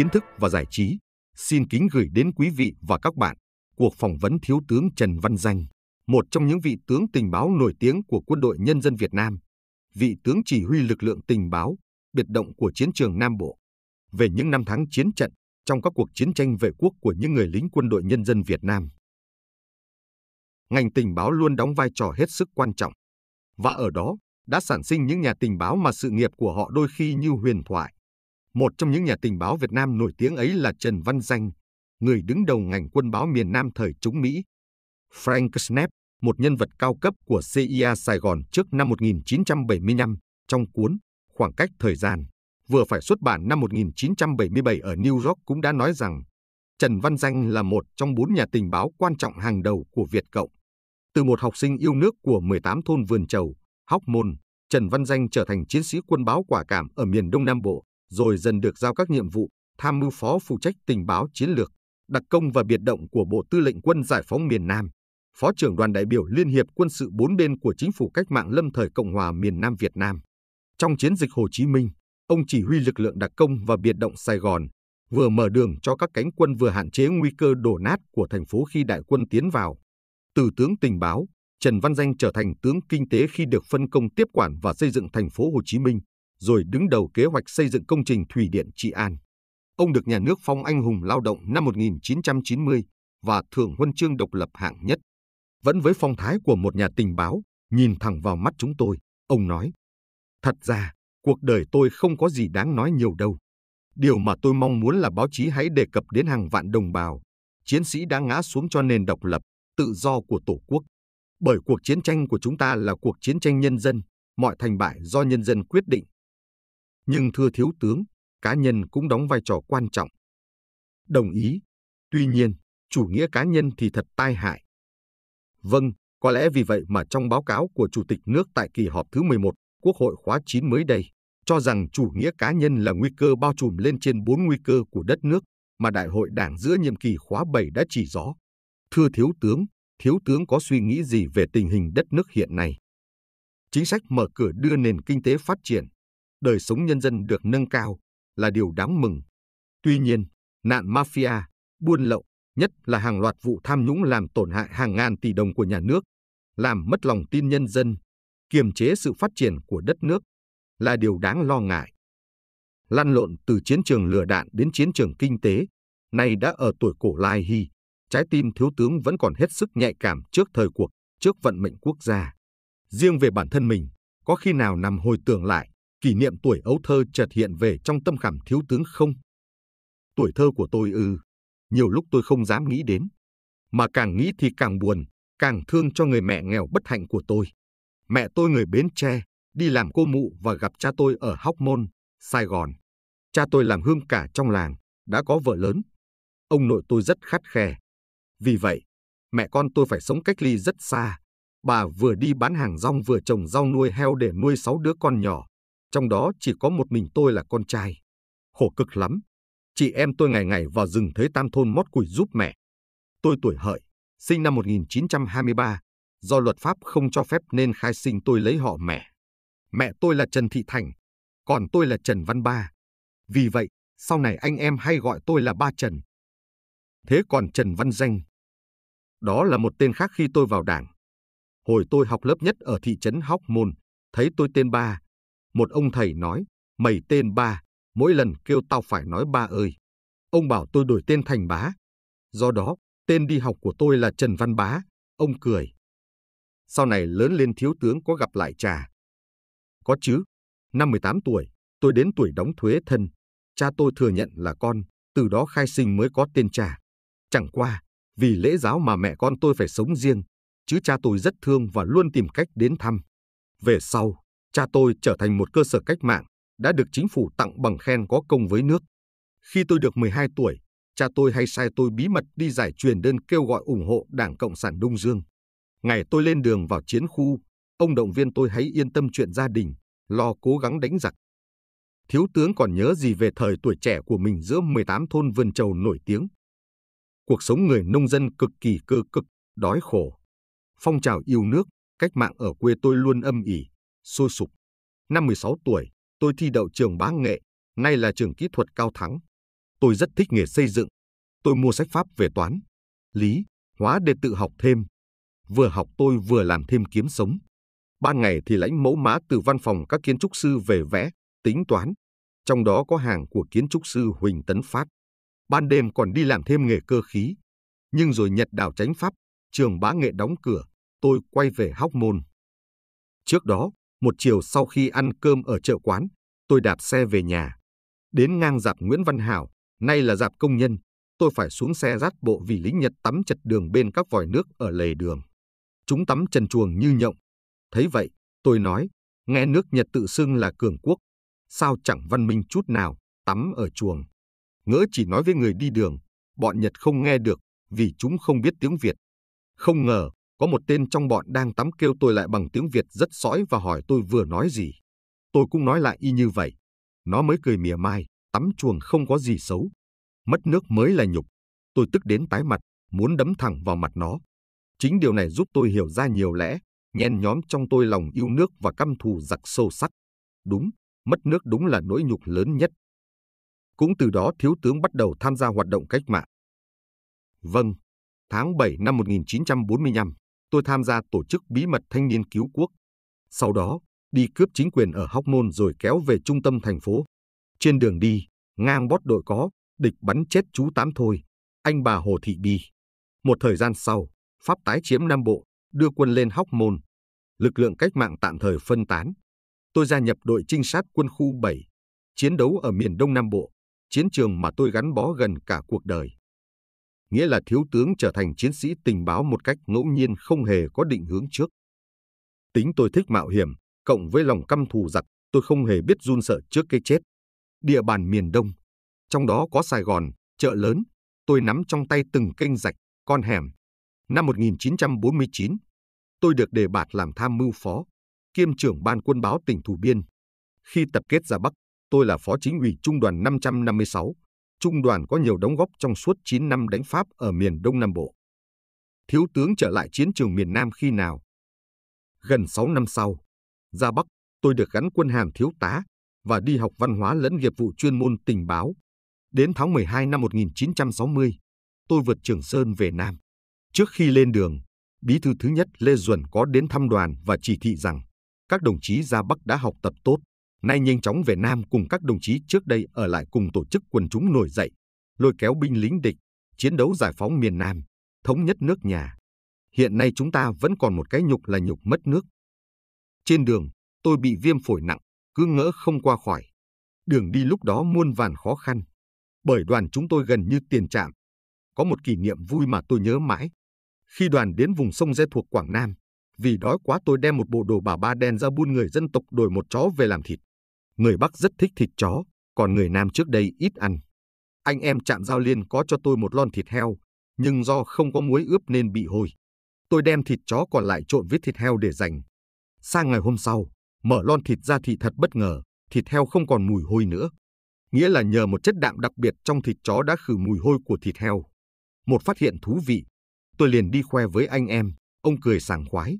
kiến thức và giải trí, xin kính gửi đến quý vị và các bạn cuộc phỏng vấn Thiếu tướng Trần Văn Danh, một trong những vị tướng tình báo nổi tiếng của quân đội nhân dân Việt Nam, vị tướng chỉ huy lực lượng tình báo, biệt động của chiến trường Nam Bộ, về những năm tháng chiến trận trong các cuộc chiến tranh vệ quốc của những người lính quân đội nhân dân Việt Nam. Ngành tình báo luôn đóng vai trò hết sức quan trọng, và ở đó đã sản sinh những nhà tình báo mà sự nghiệp của họ đôi khi như huyền thoại, một trong những nhà tình báo Việt Nam nổi tiếng ấy là Trần Văn Danh, người đứng đầu ngành quân báo miền Nam thời chống Mỹ. Frank Snap, một nhân vật cao cấp của CIA Sài Gòn trước năm 1975, trong cuốn Khoảng cách thời gian, vừa phải xuất bản năm 1977 ở New York cũng đã nói rằng Trần Văn Danh là một trong bốn nhà tình báo quan trọng hàng đầu của Việt Cộng. Từ một học sinh yêu nước của 18 thôn Vườn Chầu, Hóc Môn, Trần Văn Danh trở thành chiến sĩ quân báo quả cảm ở miền Đông Nam Bộ rồi dần được giao các nhiệm vụ tham mưu phó phụ trách tình báo chiến lược, đặc công và biệt động của Bộ Tư lệnh Quân Giải phóng miền Nam, Phó trưởng đoàn đại biểu Liên hiệp quân sự bốn bên của Chính phủ Cách mạng Lâm thời Cộng hòa miền Nam Việt Nam. Trong chiến dịch Hồ Chí Minh, ông chỉ huy lực lượng đặc công và biệt động Sài Gòn, vừa mở đường cho các cánh quân vừa hạn chế nguy cơ đổ nát của thành phố khi đại quân tiến vào. Từ tướng tình báo, Trần Văn Danh trở thành tướng kinh tế khi được phân công tiếp quản và xây dựng thành phố Hồ Chí Minh, rồi đứng đầu kế hoạch xây dựng công trình thủy điện Trị An. Ông được nhà nước phong anh hùng lao động năm 1990 và thưởng huân chương độc lập hạng nhất. Vẫn với phong thái của một nhà tình báo, nhìn thẳng vào mắt chúng tôi, ông nói. Thật ra, cuộc đời tôi không có gì đáng nói nhiều đâu. Điều mà tôi mong muốn là báo chí hãy đề cập đến hàng vạn đồng bào, chiến sĩ đã ngã xuống cho nền độc lập, tự do của Tổ quốc. Bởi cuộc chiến tranh của chúng ta là cuộc chiến tranh nhân dân, mọi thành bại do nhân dân quyết định nhưng thưa thiếu tướng, cá nhân cũng đóng vai trò quan trọng. Đồng ý. Tuy nhiên, chủ nghĩa cá nhân thì thật tai hại. Vâng, có lẽ vì vậy mà trong báo cáo của Chủ tịch nước tại kỳ họp thứ 11 Quốc hội khóa 9 mới đây, cho rằng chủ nghĩa cá nhân là nguy cơ bao trùm lên trên bốn nguy cơ của đất nước mà Đại hội Đảng giữa nhiệm kỳ khóa 7 đã chỉ rõ. Thưa Thiếu tướng, Thiếu tướng có suy nghĩ gì về tình hình đất nước hiện nay? Chính sách mở cửa đưa nền kinh tế phát triển đời sống nhân dân được nâng cao là điều đáng mừng. Tuy nhiên, nạn mafia, buôn lậu, nhất là hàng loạt vụ tham nhũng làm tổn hại hàng ngàn tỷ đồng của nhà nước, làm mất lòng tin nhân dân, kiềm chế sự phát triển của đất nước là điều đáng lo ngại. Lăn lộn từ chiến trường lừa đạn đến chiến trường kinh tế, nay đã ở tuổi cổ lai hy, trái tim thiếu tướng vẫn còn hết sức nhạy cảm trước thời cuộc, trước vận mệnh quốc gia. Riêng về bản thân mình, có khi nào nằm hồi tưởng lại, kỷ niệm tuổi ấu thơ chợt hiện về trong tâm khảm thiếu tướng không? Tuổi thơ của tôi ư, ừ, nhiều lúc tôi không dám nghĩ đến. Mà càng nghĩ thì càng buồn, càng thương cho người mẹ nghèo bất hạnh của tôi. Mẹ tôi người Bến Tre, đi làm cô mụ và gặp cha tôi ở Hóc Môn, Sài Gòn. Cha tôi làm hương cả trong làng, đã có vợ lớn. Ông nội tôi rất khắt khe. Vì vậy, mẹ con tôi phải sống cách ly rất xa. Bà vừa đi bán hàng rong vừa trồng rau nuôi heo để nuôi sáu đứa con nhỏ trong đó chỉ có một mình tôi là con trai. Khổ cực lắm. Chị em tôi ngày ngày vào rừng thấy tam thôn mót củi giúp mẹ. Tôi tuổi hợi, sinh năm 1923. Do luật pháp không cho phép nên khai sinh tôi lấy họ mẹ. Mẹ tôi là Trần Thị Thành, còn tôi là Trần Văn Ba. Vì vậy, sau này anh em hay gọi tôi là Ba Trần. Thế còn Trần Văn Danh? Đó là một tên khác khi tôi vào đảng. Hồi tôi học lớp nhất ở thị trấn Hóc Môn, thấy tôi tên Ba, một ông thầy nói, mày tên ba, mỗi lần kêu tao phải nói ba ơi. Ông bảo tôi đổi tên thành bá. Do đó, tên đi học của tôi là Trần Văn Bá. Ông cười. Sau này lớn lên thiếu tướng có gặp lại trà. Có chứ, năm 18 tuổi, tôi đến tuổi đóng thuế thân. Cha tôi thừa nhận là con, từ đó khai sinh mới có tên trà. Chẳng qua, vì lễ giáo mà mẹ con tôi phải sống riêng, chứ cha tôi rất thương và luôn tìm cách đến thăm. Về sau, cha tôi trở thành một cơ sở cách mạng, đã được chính phủ tặng bằng khen có công với nước. Khi tôi được 12 tuổi, cha tôi hay sai tôi bí mật đi giải truyền đơn kêu gọi ủng hộ Đảng Cộng sản Đông Dương. Ngày tôi lên đường vào chiến khu, ông động viên tôi hãy yên tâm chuyện gia đình, lo cố gắng đánh giặc. Thiếu tướng còn nhớ gì về thời tuổi trẻ của mình giữa 18 thôn vườn trầu nổi tiếng. Cuộc sống người nông dân cực kỳ cơ cực, đói khổ. Phong trào yêu nước, cách mạng ở quê tôi luôn âm ỉ sôi sục. Năm 16 tuổi, tôi thi đậu trường bá nghệ, nay là trường kỹ thuật cao thắng. Tôi rất thích nghề xây dựng. Tôi mua sách Pháp về toán, lý, hóa để tự học thêm. Vừa học tôi vừa làm thêm kiếm sống. Ban ngày thì lãnh mẫu mã từ văn phòng các kiến trúc sư về vẽ, tính toán. Trong đó có hàng của kiến trúc sư Huỳnh Tấn Phát. Ban đêm còn đi làm thêm nghề cơ khí. Nhưng rồi Nhật đảo tránh Pháp, trường bá nghệ đóng cửa, tôi quay về Hóc Môn. Trước đó, một chiều sau khi ăn cơm ở chợ quán, tôi đạp xe về nhà. Đến ngang dạp Nguyễn Văn Hảo, nay là dạp công nhân, tôi phải xuống xe rát bộ vì lính Nhật tắm chật đường bên các vòi nước ở lề đường. Chúng tắm trần chuồng như nhộng. Thấy vậy, tôi nói, nghe nước Nhật tự xưng là cường quốc, sao chẳng văn minh chút nào, tắm ở chuồng. Ngỡ chỉ nói với người đi đường, bọn Nhật không nghe được vì chúng không biết tiếng Việt. Không ngờ, có một tên trong bọn đang tắm kêu tôi lại bằng tiếng Việt rất sõi và hỏi tôi vừa nói gì. Tôi cũng nói lại y như vậy. Nó mới cười mỉa mai, tắm chuồng không có gì xấu. Mất nước mới là nhục. Tôi tức đến tái mặt, muốn đấm thẳng vào mặt nó. Chính điều này giúp tôi hiểu ra nhiều lẽ, nhen nhóm trong tôi lòng yêu nước và căm thù giặc sâu sắc. Đúng, mất nước đúng là nỗi nhục lớn nhất. Cũng từ đó thiếu tướng bắt đầu tham gia hoạt động cách mạng. Vâng, tháng 7 năm 1945, tôi tham gia tổ chức bí mật thanh niên cứu quốc. Sau đó, đi cướp chính quyền ở Hóc Môn rồi kéo về trung tâm thành phố. Trên đường đi, ngang bót đội có, địch bắn chết chú Tám thôi, anh bà Hồ Thị Bi. Một thời gian sau, Pháp tái chiếm Nam Bộ, đưa quân lên Hóc Môn. Lực lượng cách mạng tạm thời phân tán. Tôi gia nhập đội trinh sát quân khu 7, chiến đấu ở miền Đông Nam Bộ, chiến trường mà tôi gắn bó gần cả cuộc đời nghĩa là thiếu tướng trở thành chiến sĩ tình báo một cách ngẫu nhiên không hề có định hướng trước. Tính tôi thích mạo hiểm, cộng với lòng căm thù giặc, tôi không hề biết run sợ trước cái chết. Địa bàn miền Đông, trong đó có Sài Gòn, chợ lớn, tôi nắm trong tay từng kênh rạch, con hẻm. Năm 1949, tôi được đề bạt làm tham mưu phó, kiêm trưởng ban quân báo tỉnh Thủ Biên. Khi tập kết ra Bắc, tôi là phó chính ủy trung đoàn 556, trung đoàn có nhiều đóng góp trong suốt 9 năm đánh Pháp ở miền Đông Nam Bộ. Thiếu tướng trở lại chiến trường miền Nam khi nào? Gần 6 năm sau, ra Bắc, tôi được gắn quân hàm thiếu tá và đi học văn hóa lẫn nghiệp vụ chuyên môn tình báo. Đến tháng 12 năm 1960, tôi vượt Trường Sơn về Nam. Trước khi lên đường, Bí thư thứ nhất Lê Duẩn có đến thăm đoàn và chỉ thị rằng các đồng chí ra Bắc đã học tập tốt, nay nhanh chóng về Nam cùng các đồng chí trước đây ở lại cùng tổ chức quần chúng nổi dậy, lôi kéo binh lính địch, chiến đấu giải phóng miền Nam, thống nhất nước nhà. Hiện nay chúng ta vẫn còn một cái nhục là nhục mất nước. Trên đường, tôi bị viêm phổi nặng, cứ ngỡ không qua khỏi. Đường đi lúc đó muôn vàn khó khăn, bởi đoàn chúng tôi gần như tiền trạm. Có một kỷ niệm vui mà tôi nhớ mãi. Khi đoàn đến vùng sông Dê thuộc Quảng Nam, vì đói quá tôi đem một bộ đồ bà ba đen ra buôn người dân tộc đổi một chó về làm thịt người Bắc rất thích thịt chó, còn người Nam trước đây ít ăn. Anh em chạm giao liên có cho tôi một lon thịt heo, nhưng do không có muối ướp nên bị hôi. Tôi đem thịt chó còn lại trộn với thịt heo để dành. Sang ngày hôm sau, mở lon thịt ra thì thật bất ngờ, thịt heo không còn mùi hôi nữa. Nghĩa là nhờ một chất đạm đặc biệt trong thịt chó đã khử mùi hôi của thịt heo. Một phát hiện thú vị. Tôi liền đi khoe với anh em, ông cười sảng khoái.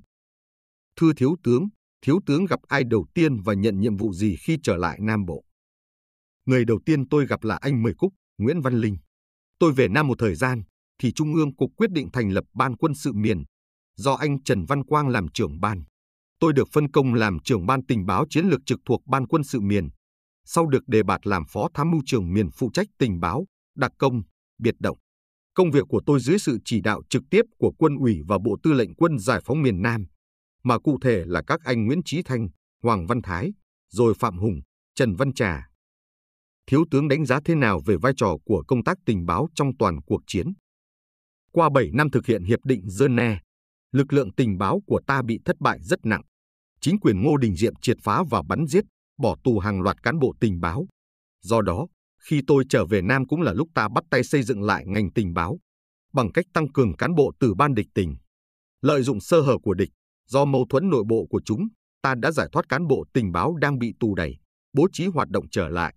Thưa thiếu tướng, thiếu tướng gặp ai đầu tiên và nhận nhiệm vụ gì khi trở lại Nam Bộ? Người đầu tiên tôi gặp là anh Mười Cúc, Nguyễn Văn Linh. Tôi về Nam một thời gian, thì Trung ương Cục quyết định thành lập Ban quân sự miền, do anh Trần Văn Quang làm trưởng ban. Tôi được phân công làm trưởng ban tình báo chiến lược trực thuộc Ban quân sự miền, sau được đề bạt làm phó tham mưu trưởng miền phụ trách tình báo, đặc công, biệt động. Công việc của tôi dưới sự chỉ đạo trực tiếp của quân ủy và Bộ Tư lệnh Quân Giải phóng miền Nam mà cụ thể là các anh Nguyễn Trí Thanh, Hoàng Văn Thái, rồi Phạm Hùng, Trần Văn Trà. Thiếu tướng đánh giá thế nào về vai trò của công tác tình báo trong toàn cuộc chiến? Qua 7 năm thực hiện Hiệp định Geneva, lực lượng tình báo của ta bị thất bại rất nặng. Chính quyền Ngô Đình Diệm triệt phá và bắn giết, bỏ tù hàng loạt cán bộ tình báo. Do đó, khi tôi trở về Nam cũng là lúc ta bắt tay xây dựng lại ngành tình báo, bằng cách tăng cường cán bộ từ ban địch tình, lợi dụng sơ hở của địch, Do mâu thuẫn nội bộ của chúng, ta đã giải thoát cán bộ tình báo đang bị tù đầy, bố trí hoạt động trở lại.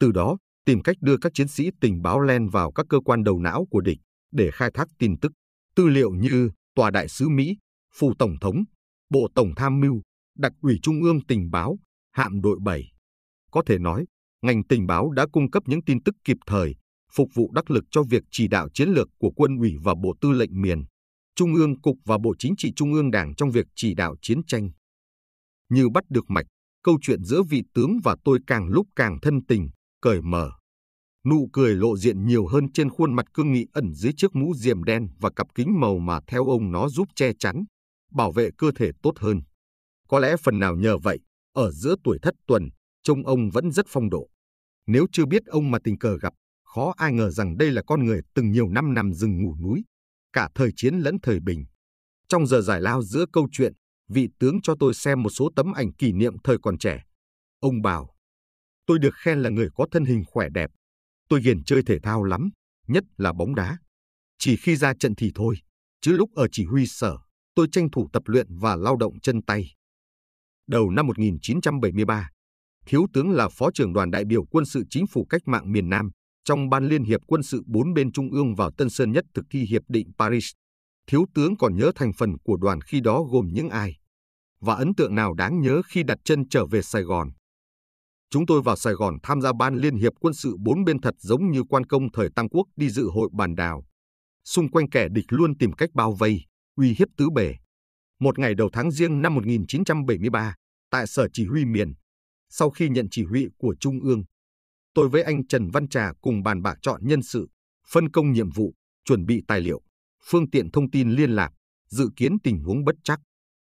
Từ đó, tìm cách đưa các chiến sĩ tình báo len vào các cơ quan đầu não của địch để khai thác tin tức, tư liệu như Tòa đại sứ Mỹ, Phủ Tổng thống, Bộ Tổng tham mưu, Đặc ủy Trung ương Tình báo, Hạm đội 7. Có thể nói, ngành tình báo đã cung cấp những tin tức kịp thời, phục vụ đắc lực cho việc chỉ đạo chiến lược của quân ủy và Bộ Tư lệnh miền. Trung ương Cục và Bộ Chính trị Trung ương Đảng trong việc chỉ đạo chiến tranh. Như bắt được mạch, câu chuyện giữa vị tướng và tôi càng lúc càng thân tình, cởi mở. Nụ cười lộ diện nhiều hơn trên khuôn mặt cương nghị ẩn dưới chiếc mũ diềm đen và cặp kính màu mà theo ông nó giúp che chắn, bảo vệ cơ thể tốt hơn. Có lẽ phần nào nhờ vậy, ở giữa tuổi thất tuần, trông ông vẫn rất phong độ. Nếu chưa biết ông mà tình cờ gặp, khó ai ngờ rằng đây là con người từng nhiều năm nằm rừng ngủ núi, cả thời chiến lẫn thời bình. Trong giờ giải lao giữa câu chuyện, vị tướng cho tôi xem một số tấm ảnh kỷ niệm thời còn trẻ. Ông bảo, tôi được khen là người có thân hình khỏe đẹp. Tôi ghiền chơi thể thao lắm, nhất là bóng đá. Chỉ khi ra trận thì thôi, chứ lúc ở chỉ huy sở, tôi tranh thủ tập luyện và lao động chân tay. Đầu năm 1973, Thiếu tướng là Phó trưởng đoàn đại biểu quân sự chính phủ cách mạng miền Nam, trong Ban Liên hiệp quân sự bốn bên Trung ương vào Tân Sơn Nhất thực thi Hiệp định Paris, thiếu tướng còn nhớ thành phần của đoàn khi đó gồm những ai? Và ấn tượng nào đáng nhớ khi đặt chân trở về Sài Gòn? Chúng tôi vào Sài Gòn tham gia Ban Liên hiệp quân sự bốn bên thật giống như quan công thời Tam Quốc đi dự hội bàn đào. Xung quanh kẻ địch luôn tìm cách bao vây, uy hiếp tứ bề Một ngày đầu tháng riêng năm 1973, tại Sở Chỉ huy miền, sau khi nhận chỉ huy của Trung ương, tôi với anh Trần Văn Trà cùng bàn bạc chọn nhân sự, phân công nhiệm vụ, chuẩn bị tài liệu, phương tiện thông tin liên lạc, dự kiến tình huống bất chắc.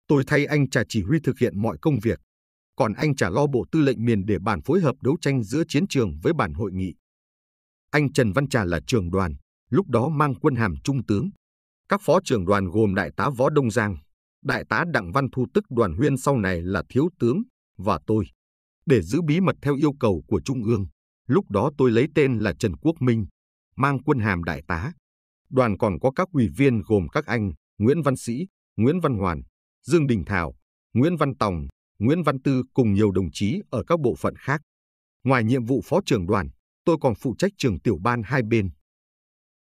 Tôi thay anh Trà chỉ huy thực hiện mọi công việc, còn anh Trà lo bộ tư lệnh miền để bàn phối hợp đấu tranh giữa chiến trường với bản hội nghị. Anh Trần Văn Trà là trường đoàn, lúc đó mang quân hàm trung tướng. Các phó trưởng đoàn gồm đại tá Võ Đông Giang, đại tá Đặng Văn Thu tức đoàn huyên sau này là thiếu tướng, và tôi. Để giữ bí mật theo yêu cầu của Trung ương, Lúc đó tôi lấy tên là Trần Quốc Minh, mang quân hàm đại tá. Đoàn còn có các ủy viên gồm các anh Nguyễn Văn Sĩ, Nguyễn Văn Hoàn, Dương Đình Thảo, Nguyễn Văn Tòng, Nguyễn Văn Tư cùng nhiều đồng chí ở các bộ phận khác. Ngoài nhiệm vụ phó trưởng đoàn, tôi còn phụ trách trường tiểu ban hai bên.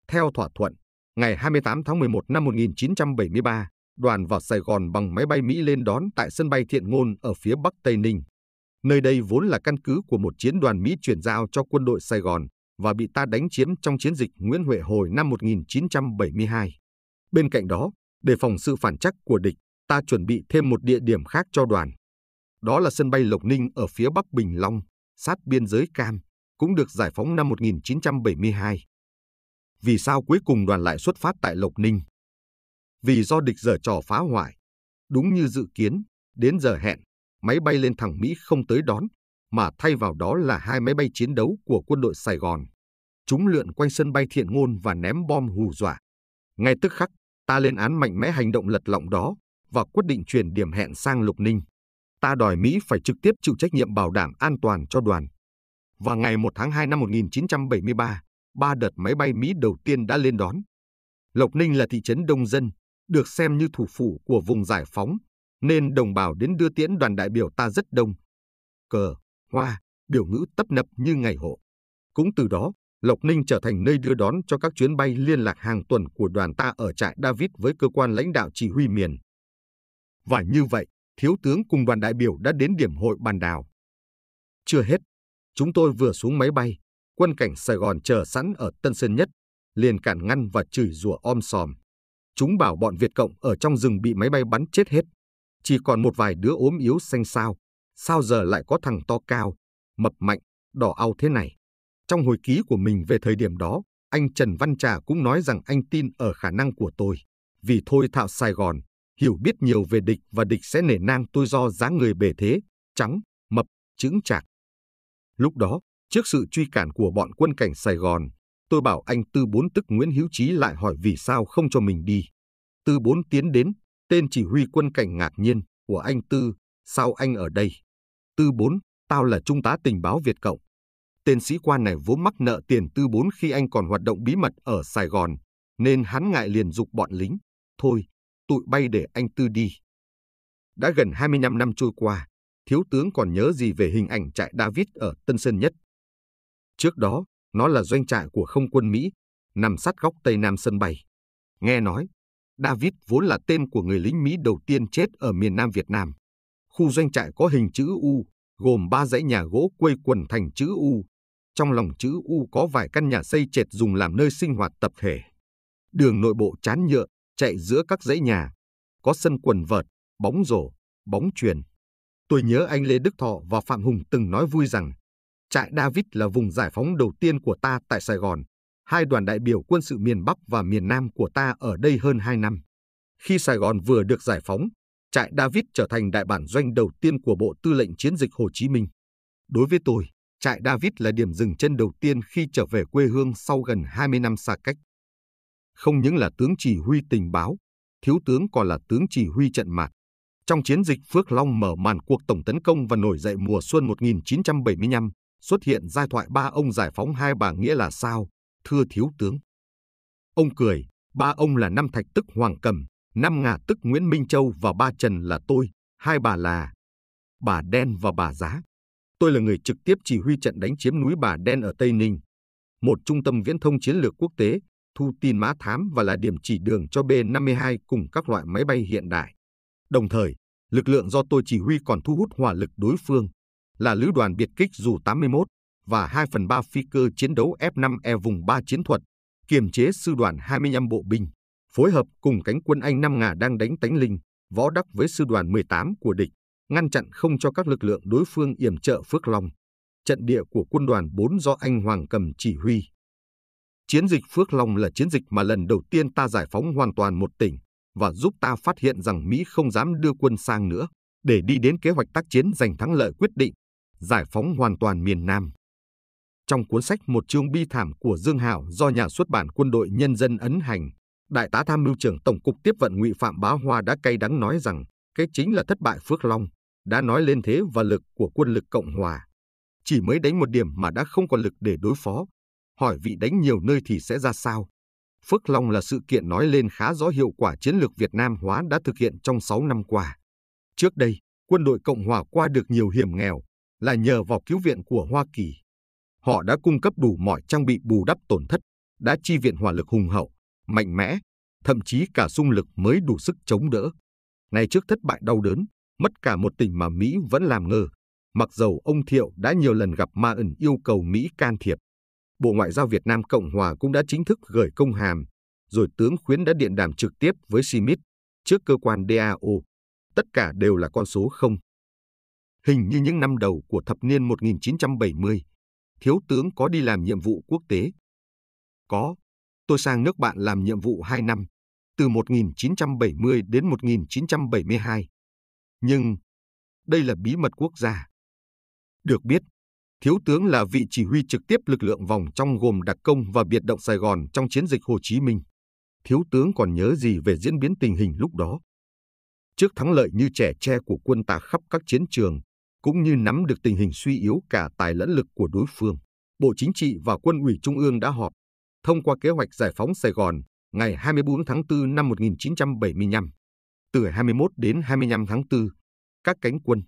Theo thỏa thuận, ngày 28 tháng 11 năm 1973, đoàn vào Sài Gòn bằng máy bay Mỹ lên đón tại sân bay Thiện Ngôn ở phía Bắc Tây Ninh. Nơi đây vốn là căn cứ của một chiến đoàn Mỹ chuyển giao cho quân đội Sài Gòn và bị ta đánh chiếm trong chiến dịch Nguyễn Huệ hồi năm 1972. Bên cạnh đó, để phòng sự phản chắc của địch, ta chuẩn bị thêm một địa điểm khác cho đoàn. Đó là sân bay Lộc Ninh ở phía bắc Bình Long, sát biên giới Cam, cũng được giải phóng năm 1972. Vì sao cuối cùng đoàn lại xuất phát tại Lộc Ninh? Vì do địch dở trò phá hoại. Đúng như dự kiến, đến giờ hẹn, máy bay lên thẳng Mỹ không tới đón, mà thay vào đó là hai máy bay chiến đấu của quân đội Sài Gòn. Chúng lượn quanh sân bay Thiện Ngôn và ném bom hù dọa. Ngay tức khắc, ta lên án mạnh mẽ hành động lật lọng đó và quyết định chuyển điểm hẹn sang Lục Ninh. Ta đòi Mỹ phải trực tiếp chịu trách nhiệm bảo đảm an toàn cho đoàn. Và ngày 1 tháng 2 năm 1973, ba đợt máy bay Mỹ đầu tiên đã lên đón. Lộc Ninh là thị trấn đông dân, được xem như thủ phủ của vùng giải phóng nên đồng bào đến đưa tiễn đoàn đại biểu ta rất đông. Cờ, hoa, biểu ngữ tấp nập như ngày hộ. Cũng từ đó, Lộc Ninh trở thành nơi đưa đón cho các chuyến bay liên lạc hàng tuần của đoàn ta ở trại David với cơ quan lãnh đạo chỉ huy miền. Và như vậy, thiếu tướng cùng đoàn đại biểu đã đến điểm hội bàn đào. Chưa hết, chúng tôi vừa xuống máy bay, quân cảnh Sài Gòn chờ sẵn ở Tân Sơn Nhất, liền cản ngăn và chửi rủa om sòm. Chúng bảo bọn Việt Cộng ở trong rừng bị máy bay bắn chết hết chỉ còn một vài đứa ốm yếu xanh xao, sao giờ lại có thằng to cao, mập mạnh, đỏ ao thế này. Trong hồi ký của mình về thời điểm đó, anh Trần Văn Trà cũng nói rằng anh tin ở khả năng của tôi. Vì thôi thạo Sài Gòn, hiểu biết nhiều về địch và địch sẽ nể nang tôi do dáng người bề thế, trắng, mập, chững chạc. Lúc đó, trước sự truy cản của bọn quân cảnh Sài Gòn, tôi bảo anh Tư Bốn tức Nguyễn Hữu Chí lại hỏi vì sao không cho mình đi. Tư Bốn tiến đến, Tên chỉ huy quân cảnh ngạc nhiên của anh Tư, sao anh ở đây? Tư bốn, tao là trung tá tình báo Việt Cộng. Tên sĩ quan này vốn mắc nợ tiền tư bốn khi anh còn hoạt động bí mật ở Sài Gòn, nên hắn ngại liền dục bọn lính. Thôi, tụi bay để anh Tư đi. Đã gần 25 năm trôi qua, thiếu tướng còn nhớ gì về hình ảnh trại David ở Tân Sơn Nhất. Trước đó, nó là doanh trại của không quân Mỹ, nằm sát góc Tây Nam sân bay. Nghe nói, David vốn là tên của người lính Mỹ đầu tiên chết ở miền Nam Việt Nam. Khu doanh trại có hình chữ U, gồm ba dãy nhà gỗ quây quần thành chữ U. Trong lòng chữ U có vài căn nhà xây chệt dùng làm nơi sinh hoạt tập thể. Đường nội bộ chán nhựa, chạy giữa các dãy nhà. Có sân quần vợt, bóng rổ, bóng truyền. Tôi nhớ anh Lê Đức Thọ và Phạm Hùng từng nói vui rằng trại David là vùng giải phóng đầu tiên của ta tại Sài Gòn hai đoàn đại biểu quân sự miền Bắc và miền Nam của ta ở đây hơn 2 năm. Khi Sài Gòn vừa được giải phóng, trại David trở thành đại bản doanh đầu tiên của Bộ Tư lệnh Chiến dịch Hồ Chí Minh. Đối với tôi, trại David là điểm dừng chân đầu tiên khi trở về quê hương sau gần 20 năm xa cách. Không những là tướng chỉ huy tình báo, thiếu tướng còn là tướng chỉ huy trận mạc. Trong chiến dịch Phước Long mở màn cuộc tổng tấn công và nổi dậy mùa xuân 1975, xuất hiện giai thoại ba ông giải phóng hai bà nghĩa là sao, thưa thiếu tướng. Ông cười, ba ông là năm thạch tức Hoàng Cầm, năm ngà tức Nguyễn Minh Châu và ba Trần là tôi, hai bà là bà Đen và bà Giá. Tôi là người trực tiếp chỉ huy trận đánh chiếm núi Bà Đen ở Tây Ninh, một trung tâm viễn thông chiến lược quốc tế, thu tin mã thám và là điểm chỉ đường cho B-52 cùng các loại máy bay hiện đại. Đồng thời, lực lượng do tôi chỉ huy còn thu hút hỏa lực đối phương, là lữ đoàn biệt kích dù 81, và 2 phần 3 phi cơ chiến đấu F-5E vùng 3 chiến thuật, kiềm chế sư đoàn 25 bộ binh, phối hợp cùng cánh quân Anh Nam Ngà đang đánh tánh linh, võ đắc với sư đoàn 18 của địch, ngăn chặn không cho các lực lượng đối phương yểm trợ Phước Long, trận địa của quân đoàn 4 do anh Hoàng Cầm chỉ huy. Chiến dịch Phước Long là chiến dịch mà lần đầu tiên ta giải phóng hoàn toàn một tỉnh và giúp ta phát hiện rằng Mỹ không dám đưa quân sang nữa để đi đến kế hoạch tác chiến giành thắng lợi quyết định, giải phóng hoàn toàn miền Nam. Trong cuốn sách Một chương bi thảm của Dương Hảo do nhà xuất bản Quân đội Nhân dân ấn hành, Đại tá tham mưu trưởng Tổng cục Tiếp vận Ngụy Phạm Bá Hoa đã cay đắng nói rằng cái chính là thất bại Phước Long, đã nói lên thế và lực của quân lực Cộng Hòa. Chỉ mới đánh một điểm mà đã không còn lực để đối phó. Hỏi vị đánh nhiều nơi thì sẽ ra sao? Phước Long là sự kiện nói lên khá rõ hiệu quả chiến lược Việt Nam hóa đã thực hiện trong 6 năm qua. Trước đây, quân đội Cộng Hòa qua được nhiều hiểm nghèo là nhờ vào cứu viện của Hoa Kỳ. Họ đã cung cấp đủ mọi trang bị bù đắp tổn thất, đã chi viện hỏa lực hùng hậu, mạnh mẽ, thậm chí cả xung lực mới đủ sức chống đỡ. Ngay trước thất bại đau đớn, mất cả một tỉnh mà Mỹ vẫn làm ngơ, mặc dầu ông Thiệu đã nhiều lần gặp Ma ẩn yêu cầu Mỹ can thiệp. Bộ Ngoại giao Việt Nam Cộng Hòa cũng đã chính thức gửi công hàm, rồi tướng khuyến đã điện đàm trực tiếp với Simit trước cơ quan DAO. Tất cả đều là con số không. Hình như những năm đầu của thập niên 1970, thiếu tướng có đi làm nhiệm vụ quốc tế? Có. Tôi sang nước bạn làm nhiệm vụ 2 năm, từ 1970 đến 1972. Nhưng, đây là bí mật quốc gia. Được biết, thiếu tướng là vị chỉ huy trực tiếp lực lượng vòng trong gồm đặc công và biệt động Sài Gòn trong chiến dịch Hồ Chí Minh. Thiếu tướng còn nhớ gì về diễn biến tình hình lúc đó? Trước thắng lợi như trẻ tre của quân ta khắp các chiến trường, cũng như nắm được tình hình suy yếu cả tài lẫn lực của đối phương, Bộ Chính trị và Quân ủy Trung ương đã họp, thông qua kế hoạch giải phóng Sài Gòn ngày 24 tháng 4 năm 1975. Từ 21 đến 25 tháng 4, các cánh quân,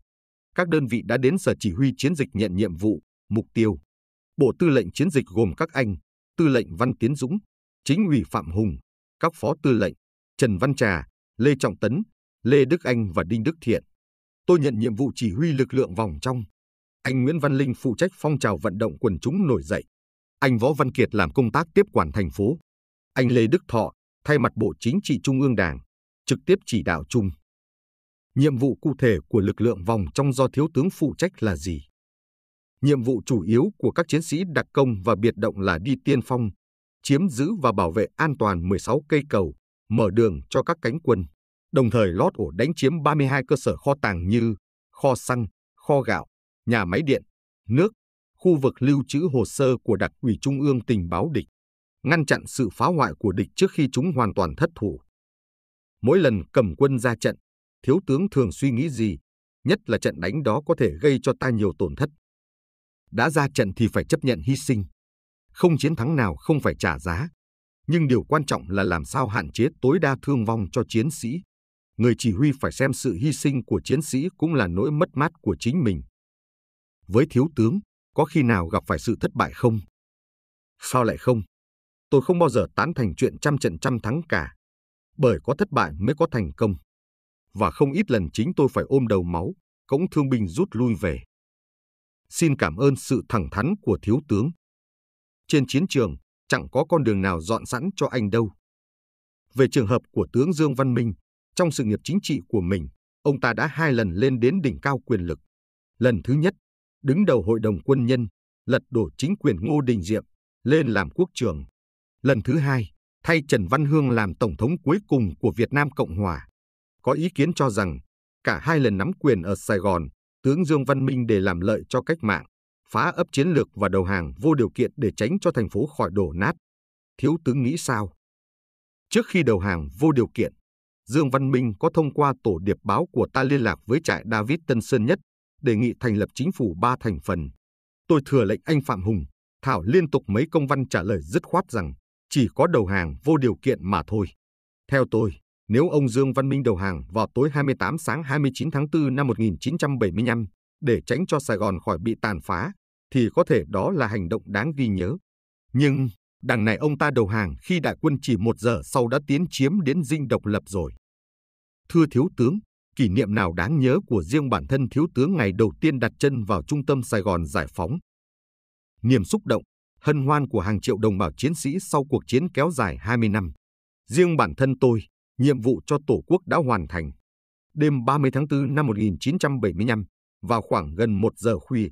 các đơn vị đã đến sở chỉ huy chiến dịch nhận nhiệm vụ, mục tiêu. Bộ tư lệnh chiến dịch gồm các anh, tư lệnh Văn Tiến Dũng, chính ủy Phạm Hùng, các phó tư lệnh, Trần Văn Trà, Lê Trọng Tấn, Lê Đức Anh và Đinh Đức Thiện tôi nhận nhiệm vụ chỉ huy lực lượng vòng trong. Anh Nguyễn Văn Linh phụ trách phong trào vận động quần chúng nổi dậy. Anh Võ Văn Kiệt làm công tác tiếp quản thành phố. Anh Lê Đức Thọ thay mặt Bộ Chính trị Trung ương Đảng trực tiếp chỉ đạo chung. Nhiệm vụ cụ thể của lực lượng vòng trong do thiếu tướng phụ trách là gì? Nhiệm vụ chủ yếu của các chiến sĩ đặc công và biệt động là đi tiên phong, chiếm giữ và bảo vệ an toàn 16 cây cầu, mở đường cho các cánh quân đồng thời lót ổ đánh chiếm 32 cơ sở kho tàng như kho xăng, kho gạo, nhà máy điện, nước, khu vực lưu trữ hồ sơ của Đặc ủy Trung ương tình báo địch, ngăn chặn sự phá hoại của địch trước khi chúng hoàn toàn thất thủ. Mỗi lần cầm quân ra trận, thiếu tướng thường suy nghĩ gì, nhất là trận đánh đó có thể gây cho ta nhiều tổn thất. Đã ra trận thì phải chấp nhận hy sinh. Không chiến thắng nào không phải trả giá, nhưng điều quan trọng là làm sao hạn chế tối đa thương vong cho chiến sĩ người chỉ huy phải xem sự hy sinh của chiến sĩ cũng là nỗi mất mát của chính mình. Với thiếu tướng, có khi nào gặp phải sự thất bại không? Sao lại không? Tôi không bao giờ tán thành chuyện trăm trận trăm thắng cả, bởi có thất bại mới có thành công. Và không ít lần chính tôi phải ôm đầu máu, cũng thương binh rút lui về. Xin cảm ơn sự thẳng thắn của thiếu tướng. Trên chiến trường, chẳng có con đường nào dọn sẵn cho anh đâu. Về trường hợp của tướng Dương Văn Minh, trong sự nghiệp chính trị của mình, ông ta đã hai lần lên đến đỉnh cao quyền lực. Lần thứ nhất, đứng đầu hội đồng quân nhân, lật đổ chính quyền Ngô Đình Diệm, lên làm quốc trưởng. Lần thứ hai, thay Trần Văn Hương làm tổng thống cuối cùng của Việt Nam Cộng Hòa. Có ý kiến cho rằng, cả hai lần nắm quyền ở Sài Gòn, tướng Dương Văn Minh để làm lợi cho cách mạng, phá ấp chiến lược và đầu hàng vô điều kiện để tránh cho thành phố khỏi đổ nát. Thiếu tướng nghĩ sao? Trước khi đầu hàng vô điều kiện, Dương Văn Minh có thông qua tổ điệp báo của ta liên lạc với trại David Tân Sơn Nhất, đề nghị thành lập chính phủ ba thành phần. Tôi thừa lệnh anh Phạm Hùng, Thảo liên tục mấy công văn trả lời dứt khoát rằng chỉ có đầu hàng vô điều kiện mà thôi. Theo tôi, nếu ông Dương Văn Minh đầu hàng vào tối 28 sáng 29 tháng 4 năm 1975 để tránh cho Sài Gòn khỏi bị tàn phá, thì có thể đó là hành động đáng ghi nhớ. Nhưng đằng này ông ta đầu hàng khi đại quân chỉ một giờ sau đã tiến chiếm đến dinh độc lập rồi. Thưa Thiếu tướng, kỷ niệm nào đáng nhớ của riêng bản thân Thiếu tướng ngày đầu tiên đặt chân vào trung tâm Sài Gòn giải phóng? Niềm xúc động, hân hoan của hàng triệu đồng bào chiến sĩ sau cuộc chiến kéo dài 20 năm. Riêng bản thân tôi, nhiệm vụ cho Tổ quốc đã hoàn thành. Đêm 30 tháng 4 năm 1975, vào khoảng gần 1 giờ khuya,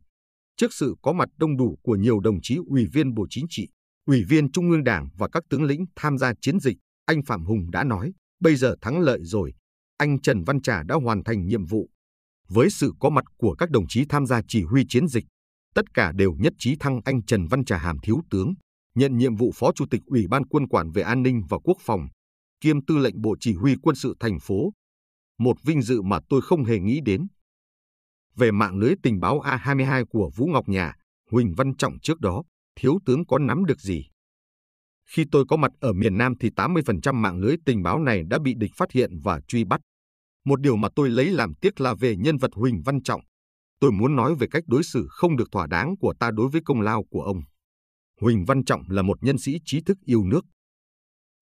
trước sự có mặt đông đủ của nhiều đồng chí ủy viên Bộ Chính trị, Ủy viên Trung ương Đảng và các tướng lĩnh tham gia chiến dịch, anh Phạm Hùng đã nói, bây giờ thắng lợi rồi, anh Trần Văn Trà đã hoàn thành nhiệm vụ. Với sự có mặt của các đồng chí tham gia chỉ huy chiến dịch, tất cả đều nhất trí thăng anh Trần Văn Trà hàm thiếu tướng, nhận nhiệm vụ Phó Chủ tịch Ủy ban Quân quản về An ninh và Quốc phòng, kiêm tư lệnh Bộ Chỉ huy Quân sự thành phố. Một vinh dự mà tôi không hề nghĩ đến. Về mạng lưới tình báo A22 của Vũ Ngọc Nhà, Huỳnh Văn Trọng trước đó, thiếu tướng có nắm được gì. Khi tôi có mặt ở miền Nam thì 80% mạng lưới tình báo này đã bị địch phát hiện và truy bắt. Một điều mà tôi lấy làm tiếc là về nhân vật Huỳnh Văn Trọng. Tôi muốn nói về cách đối xử không được thỏa đáng của ta đối với công lao của ông. Huỳnh Văn Trọng là một nhân sĩ trí thức yêu nước.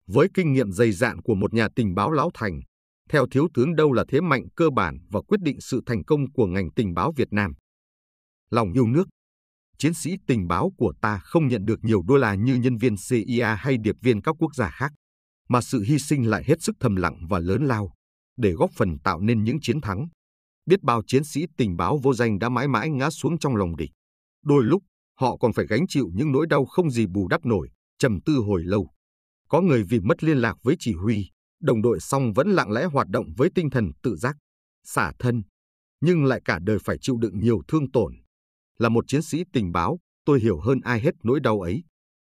Với kinh nghiệm dày dạn của một nhà tình báo lão thành, theo thiếu tướng đâu là thế mạnh cơ bản và quyết định sự thành công của ngành tình báo Việt Nam. Lòng yêu nước, chiến sĩ tình báo của ta không nhận được nhiều đô la như nhân viên CIA hay điệp viên các quốc gia khác, mà sự hy sinh lại hết sức thầm lặng và lớn lao để góp phần tạo nên những chiến thắng. Biết bao chiến sĩ tình báo vô danh đã mãi mãi ngã xuống trong lòng địch. Đôi lúc, họ còn phải gánh chịu những nỗi đau không gì bù đắp nổi, trầm tư hồi lâu. Có người vì mất liên lạc với chỉ huy, đồng đội xong vẫn lặng lẽ hoạt động với tinh thần tự giác, xả thân, nhưng lại cả đời phải chịu đựng nhiều thương tổn là một chiến sĩ tình báo, tôi hiểu hơn ai hết nỗi đau ấy.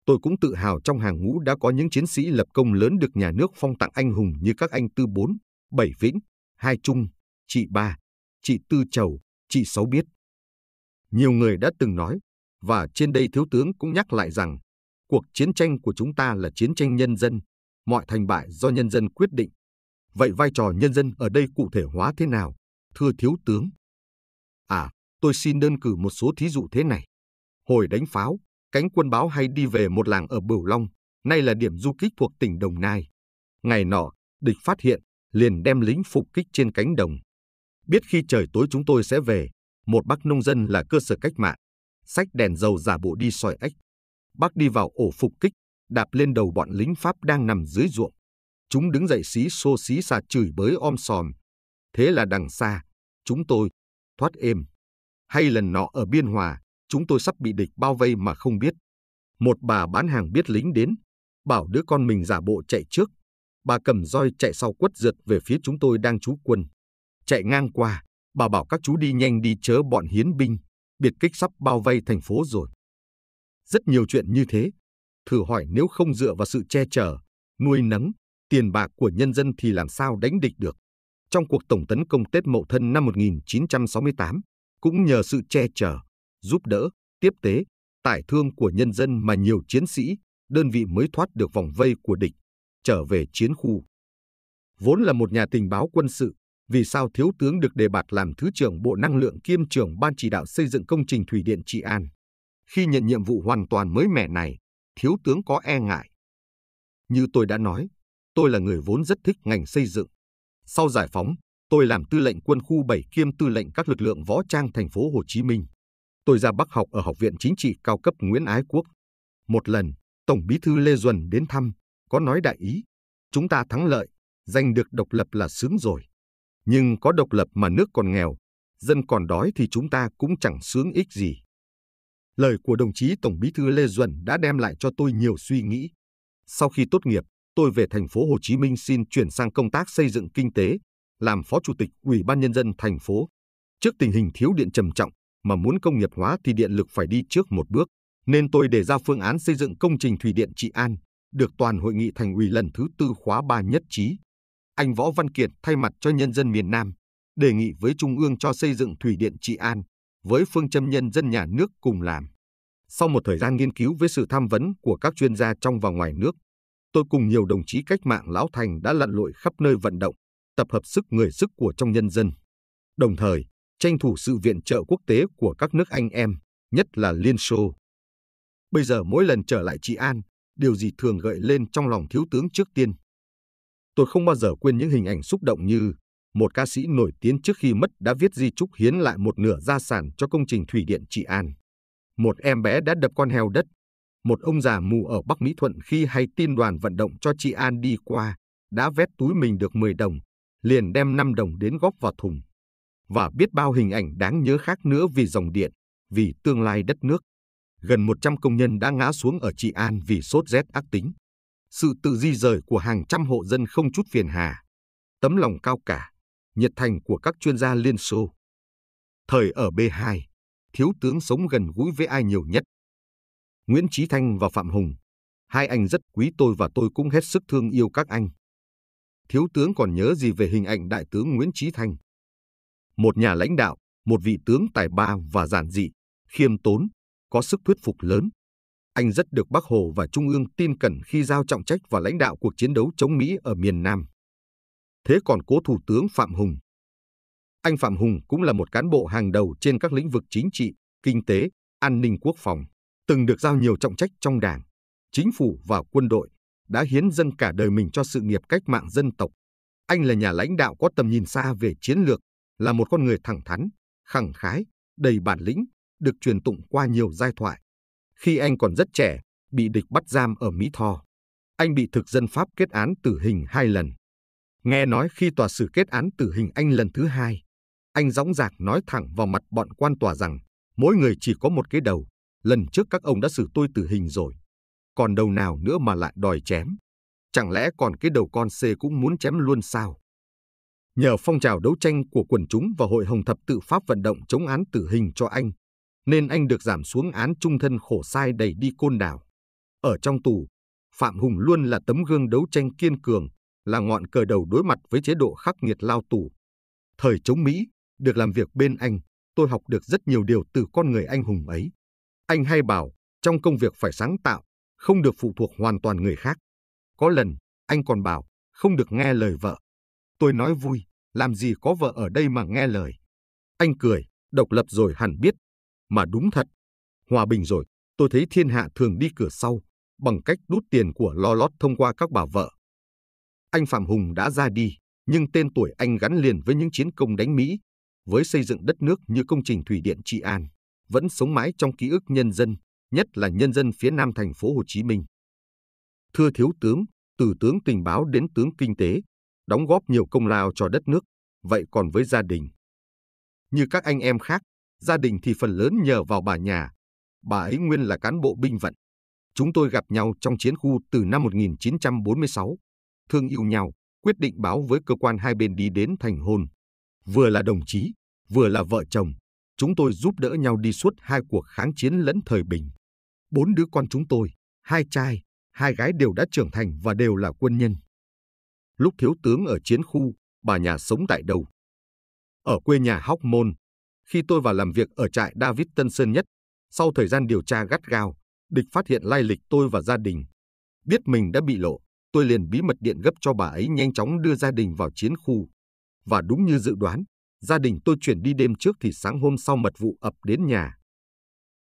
Tôi cũng tự hào trong hàng ngũ đã có những chiến sĩ lập công lớn được nhà nước phong tặng anh hùng như các anh Tư Bốn, Bảy Vĩnh, Hai Trung, chị Ba, chị Tư Chầu, chị Sáu Biết. Nhiều người đã từng nói, và trên đây Thiếu tướng cũng nhắc lại rằng, cuộc chiến tranh của chúng ta là chiến tranh nhân dân, mọi thành bại do nhân dân quyết định. Vậy vai trò nhân dân ở đây cụ thể hóa thế nào, thưa Thiếu tướng? À, Tôi xin đơn cử một số thí dụ thế này. Hồi đánh pháo, cánh quân báo hay đi về một làng ở Bửu Long, nay là điểm du kích thuộc tỉnh Đồng Nai. Ngày nọ, địch phát hiện, liền đem lính phục kích trên cánh đồng. Biết khi trời tối chúng tôi sẽ về, một bác nông dân là cơ sở cách mạng, sách đèn dầu giả bộ đi soi ếch. Bác đi vào ổ phục kích, đạp lên đầu bọn lính Pháp đang nằm dưới ruộng. Chúng đứng dậy xí xô xí xà chửi bới om sòm. Thế là đằng xa, chúng tôi thoát êm hay lần nọ ở Biên Hòa, chúng tôi sắp bị địch bao vây mà không biết. Một bà bán hàng biết lính đến, bảo đứa con mình giả bộ chạy trước. Bà cầm roi chạy sau quất giật về phía chúng tôi đang trú quân. Chạy ngang qua, bà bảo các chú đi nhanh đi chớ bọn hiến binh, biệt kích sắp bao vây thành phố rồi. Rất nhiều chuyện như thế. Thử hỏi nếu không dựa vào sự che chở, nuôi nấng, tiền bạc của nhân dân thì làm sao đánh địch được. Trong cuộc tổng tấn công Tết Mậu Thân năm 1968, cũng nhờ sự che chở, giúp đỡ, tiếp tế, tải thương của nhân dân mà nhiều chiến sĩ, đơn vị mới thoát được vòng vây của địch, trở về chiến khu. Vốn là một nhà tình báo quân sự, vì sao thiếu tướng được đề bạt làm thứ trưởng Bộ Năng lượng kiêm trưởng Ban chỉ đạo xây dựng công trình thủy điện Trị An? Khi nhận nhiệm vụ hoàn toàn mới mẻ này, thiếu tướng có e ngại. Như tôi đã nói, tôi là người vốn rất thích ngành xây dựng. Sau giải phóng, Tôi làm tư lệnh quân khu 7 kiêm tư lệnh các lực lượng võ trang thành phố Hồ Chí Minh. Tôi ra Bắc học ở Học viện Chính trị cao cấp Nguyễn Ái Quốc. Một lần, Tổng bí thư Lê Duẩn đến thăm, có nói đại ý. Chúng ta thắng lợi, giành được độc lập là sướng rồi. Nhưng có độc lập mà nước còn nghèo, dân còn đói thì chúng ta cũng chẳng sướng ích gì. Lời của đồng chí Tổng bí thư Lê Duẩn đã đem lại cho tôi nhiều suy nghĩ. Sau khi tốt nghiệp, tôi về thành phố Hồ Chí Minh xin chuyển sang công tác xây dựng kinh tế, làm phó chủ tịch Ủy ban nhân dân thành phố. Trước tình hình thiếu điện trầm trọng mà muốn công nghiệp hóa thì điện lực phải đi trước một bước, nên tôi đề ra phương án xây dựng công trình thủy điện Trị An, được toàn hội nghị thành ủy lần thứ tư khóa 3 nhất trí. Anh Võ Văn Kiệt thay mặt cho nhân dân miền Nam, đề nghị với Trung ương cho xây dựng thủy điện Trị An, với phương châm nhân dân nhà nước cùng làm. Sau một thời gian nghiên cứu với sự tham vấn của các chuyên gia trong và ngoài nước, tôi cùng nhiều đồng chí cách mạng lão thành đã lặn lội khắp nơi vận động, tập hợp sức người sức của trong nhân dân, đồng thời tranh thủ sự viện trợ quốc tế của các nước anh em, nhất là Liên Xô. Bây giờ mỗi lần trở lại Trị An, điều gì thường gợi lên trong lòng thiếu tướng trước tiên. Tôi không bao giờ quên những hình ảnh xúc động như một ca sĩ nổi tiếng trước khi mất đã viết di trúc hiến lại một nửa gia sản cho công trình thủy điện Trị An. Một em bé đã đập con heo đất. Một ông già mù ở Bắc Mỹ Thuận khi hay tin đoàn vận động cho Trị An đi qua đã vét túi mình được 10 đồng liền đem 5 đồng đến góp vào thùng. Và biết bao hình ảnh đáng nhớ khác nữa vì dòng điện, vì tương lai đất nước. Gần 100 công nhân đã ngã xuống ở Trị An vì sốt rét ác tính. Sự tự di rời của hàng trăm hộ dân không chút phiền hà. Tấm lòng cao cả, nhiệt thành của các chuyên gia Liên Xô. Thời ở B2, thiếu tướng sống gần gũi với ai nhiều nhất? Nguyễn Trí Thanh và Phạm Hùng. Hai anh rất quý tôi và tôi cũng hết sức thương yêu các anh thiếu tướng còn nhớ gì về hình ảnh đại tướng Nguyễn Chí Thanh? Một nhà lãnh đạo, một vị tướng tài ba và giản dị, khiêm tốn, có sức thuyết phục lớn. Anh rất được Bác Hồ và Trung ương tin cẩn khi giao trọng trách và lãnh đạo cuộc chiến đấu chống Mỹ ở miền Nam. Thế còn cố Thủ tướng Phạm Hùng. Anh Phạm Hùng cũng là một cán bộ hàng đầu trên các lĩnh vực chính trị, kinh tế, an ninh quốc phòng, từng được giao nhiều trọng trách trong đảng, chính phủ và quân đội đã hiến dâng cả đời mình cho sự nghiệp cách mạng dân tộc. Anh là nhà lãnh đạo có tầm nhìn xa về chiến lược, là một con người thẳng thắn, khẳng khái, đầy bản lĩnh, được truyền tụng qua nhiều giai thoại. Khi anh còn rất trẻ, bị địch bắt giam ở Mỹ Tho, anh bị thực dân Pháp kết án tử hình hai lần. Nghe nói khi tòa xử kết án tử hình anh lần thứ hai, anh dõng dạc nói thẳng vào mặt bọn quan tòa rằng mỗi người chỉ có một cái đầu, lần trước các ông đã xử tôi tử hình rồi còn đầu nào nữa mà lại đòi chém? Chẳng lẽ còn cái đầu con C cũng muốn chém luôn sao? Nhờ phong trào đấu tranh của quần chúng và Hội Hồng Thập Tự Pháp vận động chống án tử hình cho anh, nên anh được giảm xuống án trung thân khổ sai đầy đi côn đảo. Ở trong tù, Phạm Hùng luôn là tấm gương đấu tranh kiên cường, là ngọn cờ đầu đối mặt với chế độ khắc nghiệt lao tù. Thời chống Mỹ, được làm việc bên anh, tôi học được rất nhiều điều từ con người anh hùng ấy. Anh hay bảo, trong công việc phải sáng tạo, không được phụ thuộc hoàn toàn người khác. Có lần, anh còn bảo, không được nghe lời vợ. Tôi nói vui, làm gì có vợ ở đây mà nghe lời. Anh cười, độc lập rồi hẳn biết. Mà đúng thật, hòa bình rồi, tôi thấy thiên hạ thường đi cửa sau, bằng cách đút tiền của lo lót thông qua các bà vợ. Anh Phạm Hùng đã ra đi, nhưng tên tuổi anh gắn liền với những chiến công đánh Mỹ, với xây dựng đất nước như công trình thủy điện Trị An, vẫn sống mãi trong ký ức nhân dân nhất là nhân dân phía Nam thành phố Hồ Chí Minh. Thưa thiếu tướng, từ tướng tình báo đến tướng kinh tế, đóng góp nhiều công lao cho đất nước, vậy còn với gia đình. Như các anh em khác, gia đình thì phần lớn nhờ vào bà nhà. Bà ấy nguyên là cán bộ binh vận. Chúng tôi gặp nhau trong chiến khu từ năm 1946. Thương yêu nhau, quyết định báo với cơ quan hai bên đi đến thành hôn. Vừa là đồng chí, vừa là vợ chồng, chúng tôi giúp đỡ nhau đi suốt hai cuộc kháng chiến lẫn thời bình. Bốn đứa con chúng tôi, hai trai, hai gái đều đã trưởng thành và đều là quân nhân. Lúc thiếu tướng ở chiến khu, bà nhà sống tại đâu? Ở quê nhà Hóc Môn, khi tôi vào làm việc ở trại David Tân Sơn Nhất, sau thời gian điều tra gắt gao, địch phát hiện lai lịch tôi và gia đình. Biết mình đã bị lộ, tôi liền bí mật điện gấp cho bà ấy nhanh chóng đưa gia đình vào chiến khu. Và đúng như dự đoán, gia đình tôi chuyển đi đêm trước thì sáng hôm sau mật vụ ập đến nhà.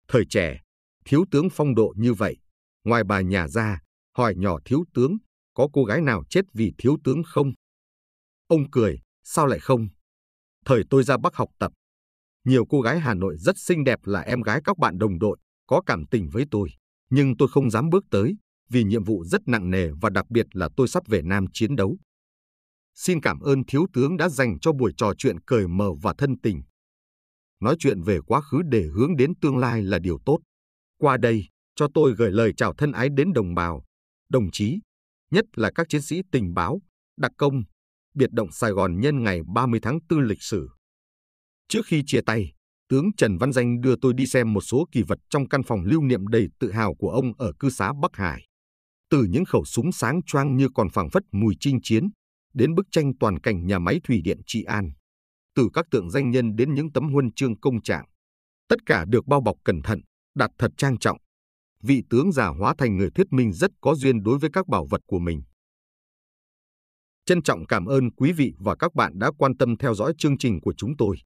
Thời trẻ, thiếu tướng phong độ như vậy, ngoài bà nhà ra, hỏi nhỏ thiếu tướng, có cô gái nào chết vì thiếu tướng không? Ông cười, sao lại không? Thời tôi ra Bắc học tập, nhiều cô gái Hà Nội rất xinh đẹp là em gái các bạn đồng đội, có cảm tình với tôi, nhưng tôi không dám bước tới, vì nhiệm vụ rất nặng nề và đặc biệt là tôi sắp về Nam chiến đấu. Xin cảm ơn thiếu tướng đã dành cho buổi trò chuyện cởi mở và thân tình. Nói chuyện về quá khứ để hướng đến tương lai là điều tốt. Qua đây, cho tôi gửi lời chào thân ái đến đồng bào, đồng chí, nhất là các chiến sĩ tình báo, đặc công, biệt động Sài Gòn nhân ngày 30 tháng 4 lịch sử. Trước khi chia tay, tướng Trần Văn Danh đưa tôi đi xem một số kỳ vật trong căn phòng lưu niệm đầy tự hào của ông ở cư xá Bắc Hải. Từ những khẩu súng sáng choang như còn phảng phất mùi chinh chiến, đến bức tranh toàn cảnh nhà máy thủy điện Trị An. Từ các tượng danh nhân đến những tấm huân chương công trạng. Tất cả được bao bọc cẩn thận, đặt thật trang trọng. Vị tướng giả hóa thành người thuyết minh rất có duyên đối với các bảo vật của mình. Trân trọng cảm ơn quý vị và các bạn đã quan tâm theo dõi chương trình của chúng tôi.